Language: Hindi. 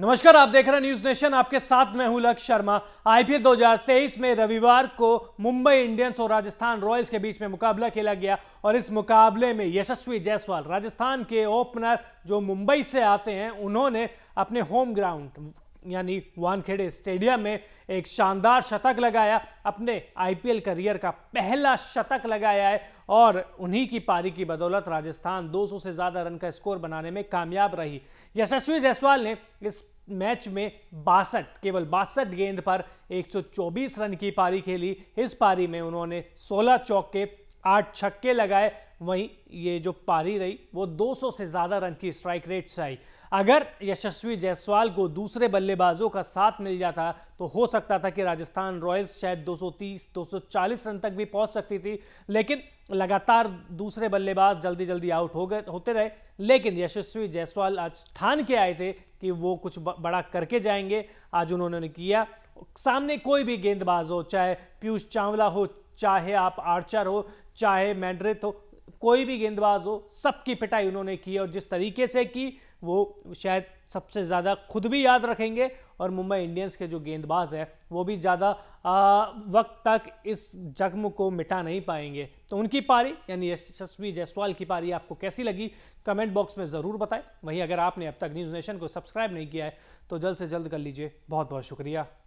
नमस्कार आप देख रहे हैं न्यूज नेशन आपके साथ मैं हूं लक्ष शर्मा आईपीएल 2023 में रविवार को मुंबई इंडियंस और राजस्थान रॉयल्स के बीच में मुकाबला खेला गया और इस मुकाबले में यशस्वी जायसवाल राजस्थान के ओपनर जो मुंबई से आते हैं उन्होंने अपने होम ग्राउंड यानी वानखेड़े स्टेडियम में एक शानदार शतक लगाया अपने आईपीएल करियर का पहला शतक लगाया है और उन्हीं की पारी की बदौलत राजस्थान 200 से ज़्यादा रन का स्कोर बनाने में कामयाब रही यशस्वी जायसवाल ने इस मैच में बासठ केवल बासठ गेंद पर 124 रन की पारी खेली इस पारी में उन्होंने 16 चौके आठ छक्के लगाए वहीं ये जो पारी रही वो 200 से ज़्यादा रन की स्ट्राइक रेट से आई अगर यशस्वी जायसवाल को दूसरे बल्लेबाजों का साथ मिल जाता तो हो सकता था कि राजस्थान रॉयल्स शायद 230 240 रन तक भी पहुंच सकती थी लेकिन लगातार दूसरे बल्लेबाज जल्दी जल्दी आउट हो गए होते रहे लेकिन यशस्वी जायसवाल आज ठान के आए थे कि वो कुछ बड़ा करके जाएंगे आज उन्होंने किया सामने कोई भी गेंदबाज हो चाहे पीयूष चावला हो चाहे आप आर्चर हो चाहे मैंड्रिथ हो कोई भी गेंदबाज हो सबकी पिटाई उन्होंने की और जिस तरीके से की वो शायद सबसे ज़्यादा खुद भी याद रखेंगे और मुंबई इंडियंस के जो गेंदबाज हैं वो भी ज़्यादा वक्त तक इस जख्म को मिटा नहीं पाएंगे तो उनकी पारी यानी यशस्वी जायसवाल की पारी आपको कैसी लगी कमेंट बॉक्स में ज़रूर बताएं वहीं अगर आपने अब तक न्यूज़ नेशन को सब्सक्राइब नहीं किया है तो जल्द से जल्द कर लीजिए बहुत बहुत शुक्रिया